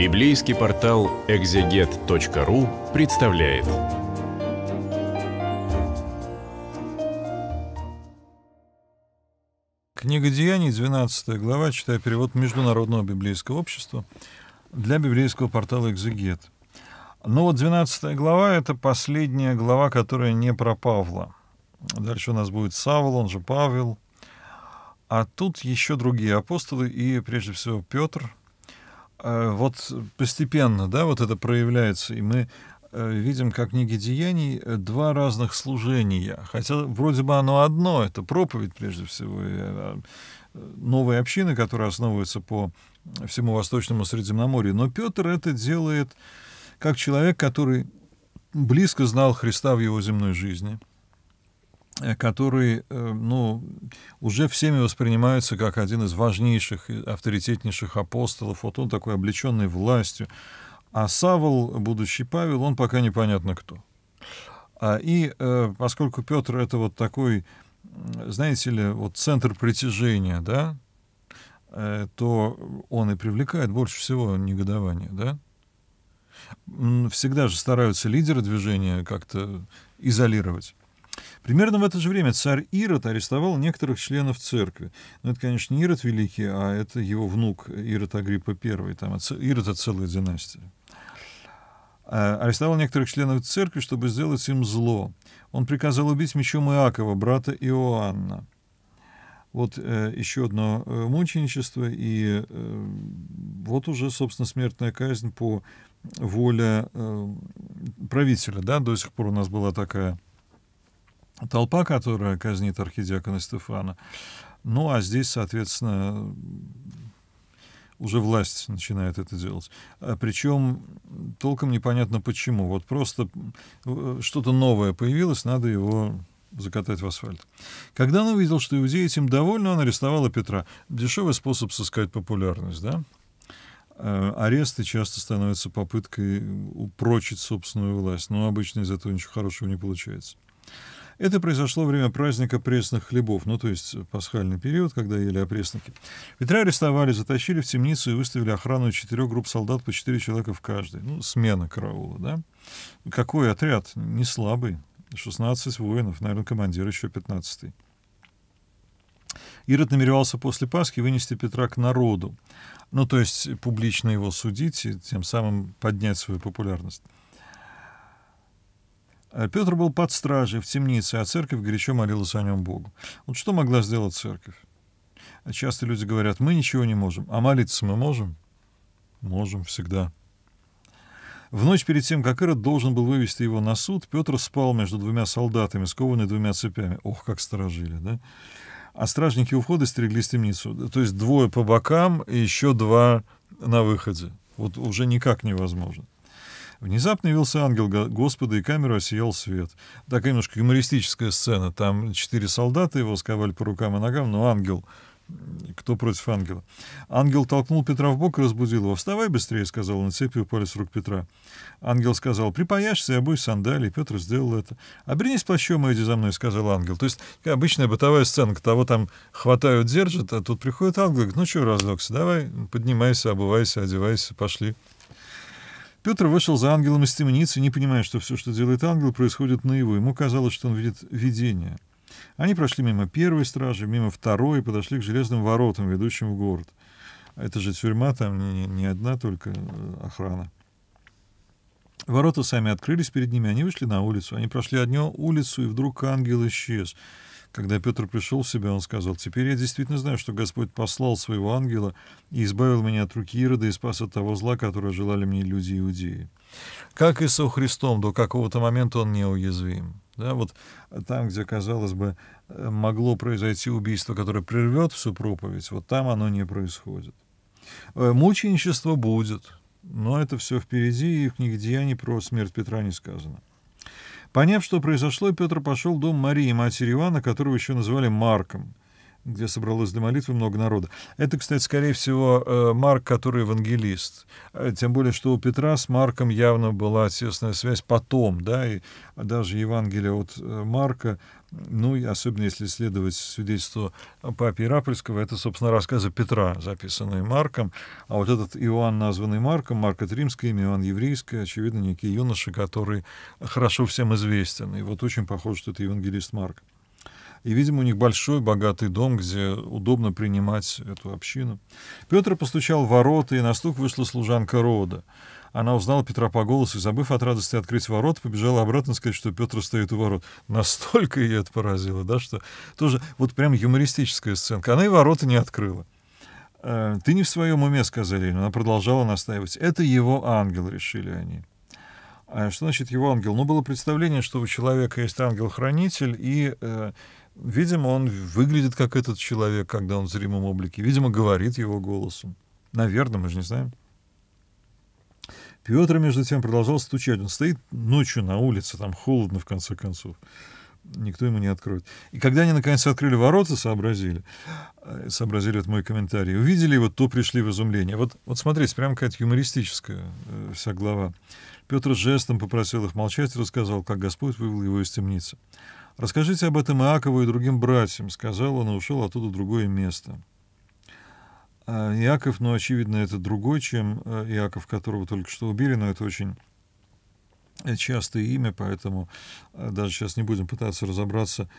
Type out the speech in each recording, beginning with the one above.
Библейский портал exeget.ru представляет. Книга Деяний, 12 глава, читая перевод Международного библейского общества для библейского портала «Экзегет». Но ну вот 12 глава — это последняя глава, которая не про Павла. Дальше у нас будет Савл, он же Павел. А тут еще другие апостолы и, прежде всего, Петр — Э, вот постепенно, да, вот это проявляется, и мы э, видим, как книги деяний э, два разных служения. Хотя вроде бы оно одно, это проповедь прежде всего, и новые общины, которые основываются по всему Восточному Средиземноморью. Но Петр это делает как человек, который близко знал Христа в его земной жизни – Э, который э, ну, уже всеми воспринимается как один из важнейших, авторитетнейших апостолов. Вот он такой облеченный властью. А Савол, будущий Павел, он пока непонятно кто. А, и э, поскольку Петр это вот такой, знаете ли, вот центр притяжения, да, то он и привлекает больше всего негодование, да? Всегда же стараются лидеры движения как-то изолировать. Примерно в это же время царь Ирод арестовал некоторых членов церкви. Но ну, это, конечно, не Ирод Великий, а это его внук Ирод Агриппа I. Там, Ирод — это целая династия. А, арестовал некоторых членов церкви, чтобы сделать им зло. Он приказал убить мечом Иакова, брата Иоанна. Вот э, еще одно э, мученичество, и э, вот уже, собственно, смертная казнь по воле э, правителя. Да? До сих пор у нас была такая толпа, которая казнит архидиакона Стефана. Ну, а здесь, соответственно, уже власть начинает это делать. А причем толком непонятно почему. Вот просто э, что-то новое появилось, надо его закатать в асфальт. Когда он увидел, что иудеи этим довольны, он арестовал Петра. Дешевый способ сыскать популярность, да? Э, аресты часто становятся попыткой упрочить собственную власть, но обычно из этого ничего хорошего не получается. Это произошло во время праздника пресных хлебов, ну, то есть э, пасхальный период, когда ели опресники. Петра арестовали, затащили в темницу и выставили охрану четырех групп солдат по четыре человека в каждой. Ну, смена караула, да? Какой отряд? Не слабый. 16 воинов, наверное, командир еще 15 -й. Ирод намеревался после Пасхи вынести Петра к народу, ну, то есть публично его судить и тем самым поднять свою популярность. Э, Петр был под стражей в темнице, а церковь горячо молилась о нем Богу. Вот что могла сделать церковь? Часто люди говорят, мы ничего не можем, а молиться мы можем? Можем всегда. В ночь перед тем, как Ирод должен был вывести его на суд, Петр спал между двумя солдатами, скованный двумя цепями. Ох, как сторожили, да? А стражники у входа стерегли темницу. То есть двое по бокам и еще два на выходе. Вот уже никак невозможно. Внезапно явился ангел Господа, и камеру осиял свет. Такая немножко юмористическая сцена. Там четыре солдата его сковали по рукам и ногам, но ангел... Кто против ангела? Ангел толкнул Петра в бок и разбудил его. «Вставай быстрее», — сказал он, цепи упали с рук Петра. Ангел сказал, «Припаяшься и обуй сандалии». Петр сделал это. «Обернись плащом и иди за мной», — сказал ангел. То есть обычная бытовая сценка, того там хватают, держат, а тут приходит ангел и говорит, «Ну что, разлегся, давай, поднимайся, обувайся, одевайся, пошли». Петр вышел за ангелом из темницы, не понимая, что все, что делает ангел, происходит на Ему казалось, что он видит видение. Они прошли мимо первой стражи, мимо второй и подошли к железным воротам, ведущим в город. А это же тюрьма, там не, не одна только э, охрана. Ворота сами открылись перед ними, они вышли на улицу. Они прошли одну улицу, и вдруг ангел исчез. Когда Петр пришел в себя, он сказал, «Теперь я действительно знаю, что Господь послал своего ангела и избавил меня от руки Ирода и спас от того зла, которое желали мне люди иудеи». Как и со Христом, до какого-то момента он неуязвим. Да, вот там, где, казалось бы, могло произойти убийство, которое прервет всю проповедь, вот там оно не происходит. Э, мученичество будет, но это все впереди, и в книге «Деяний» про смерть Петра не сказано. Поняв, что произошло, Петр пошел в дом Марии, матери Ивана, которого еще называли Марком где собралось для молитвы много народа. Это, кстати, скорее всего, э, Марк, который евангелист. Э, тем более, что у Петра с Марком явно была тесная связь потом, да, и даже Евангелие от э, Марка, ну, и особенно если следовать свидетельству Папе Ирапольского, это, собственно, рассказы Петра, записанные Марком, а вот этот Иоанн, названный Марком, Марк это римское имя, Иоанн еврейское, очевидно, некий юноша, который хорошо всем известен, и вот очень похоже, что это евангелист Марк. И, видимо, у них большой богатый дом, где удобно принимать эту общину. Петр постучал в ворота, и на стук вышла служанка рода. Она узнала Петра по голосу и, забыв от радости открыть ворот, побежала обратно сказать, что Петр стоит у ворот. Настолько ее это поразило, да, что тоже вот прям юмористическая сценка. Она и ворота не открыла. «Э, «Ты не в своем уме», — сказали ей, она продолжала настаивать. «Это его ангел», — решили они. А что значит его ангел? Ну, было представление, что у человека есть ангел-хранитель, и э, Видимо, он выглядит как этот человек, когда он в зримом облике. Видимо, говорит его голосом. Наверное, мы же не знаем. Петр, между тем, продолжал стучать. Он стоит ночью на улице, там холодно, в конце концов. Никто ему не откроет. И когда они, наконец, открыли ворота, сообразили, э, сообразили вот мой комментарий, увидели его, то пришли в изумление. Вот, вот смотрите, прям какая-то юмористическая э, вся глава. Петр жестом попросил их молчать и рассказал, как Господь вывел его из темницы. «Расскажите об этом Иакову и другим братьям», — сказал он и ушел оттуда в другое место. А, Иаков, ну, очевидно, это другой, чем а, Иаков, которого только что убили, но это очень э, частое имя, поэтому а, даже сейчас не будем пытаться разобраться,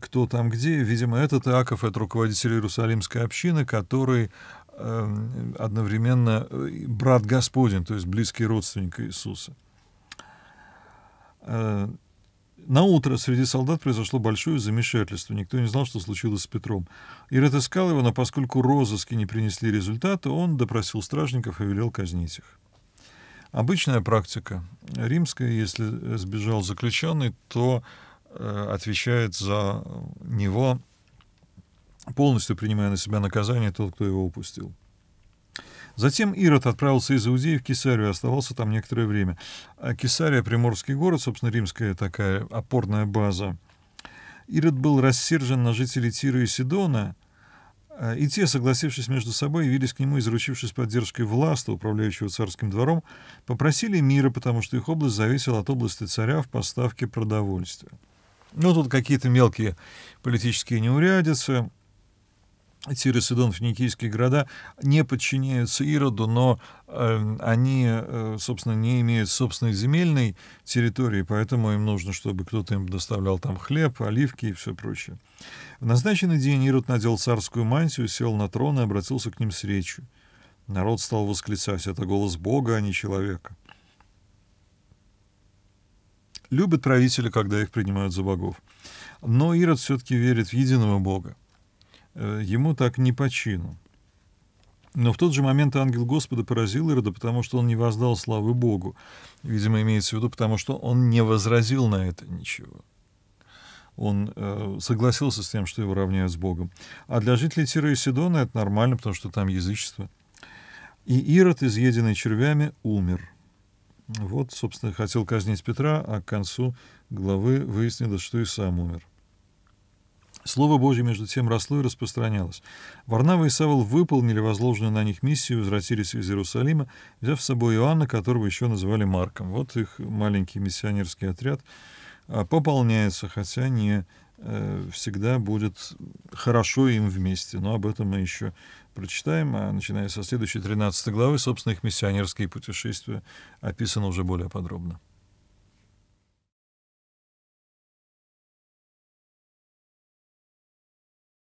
кто там где. Видимо, этот Иаков — это руководитель Иерусалимской общины, который эм, одновременно э, брат Господень, то есть близкий родственник Иисуса. На утро среди солдат произошло большое замешательство. Никто не знал, что случилось с Петром. И отыскал его, но поскольку розыски не принесли результата, он допросил стражников и велел казнить их. Обычная практика. Римская, если сбежал заключенный, то э, отвечает за него, полностью принимая на себя наказание тот, кто его упустил. Затем Ирод отправился из Иудеи в Кесарию, оставался там некоторое время. А Кесария — приморский город, собственно, римская такая опорная база. Ирод был рассержен на жителей Тира и Сидона, а, и те, согласившись между собой, явились к нему и, заручившись поддержкой власти, управляющего царским двором, попросили мира, потому что их область зависела от области царя в поставке продовольствия. Ну, тут какие-то мелкие политические неурядицы, Тир и Сидон, финикийские города, не подчиняются Ироду, но э, они, э, собственно, не имеют собственной земельной территории, поэтому им нужно, чтобы кто-то им доставлял там хлеб, оливки и все прочее. В назначенный день Ирод надел царскую мантию, сел на трон и обратился к ним с речью. Народ стал восклицать, это голос Бога, а не человека. Любят правители, когда их принимают за богов. Но Ирод все-таки верит в единого Бога. Э, ему так не по чину. Но в тот же момент ангел Господа поразил Ирода, потому что он не воздал славы Богу. Видимо, имеется в виду, потому что он не возразил на это ничего. Он э, согласился с тем, что его равняют с Богом. А для жителей Тира и Сидона это нормально, потому что там язычество. И Ирод, изъеденный червями, умер. Вот, собственно, хотел казнить Петра, а к концу главы выяснилось, что и сам умер. Слово Божье между тем росло и распространялось. Варнава и Савл выполнили возложенную на них миссию, возвратились из Иерусалима, взяв с собой Иоанна, которого еще называли Марком. Вот их маленький миссионерский отряд а, пополняется, хотя не э, всегда будет хорошо им вместе. Но об этом мы еще прочитаем, а начиная со следующей 13 главы, собственно, их миссионерские путешествия описаны уже более подробно.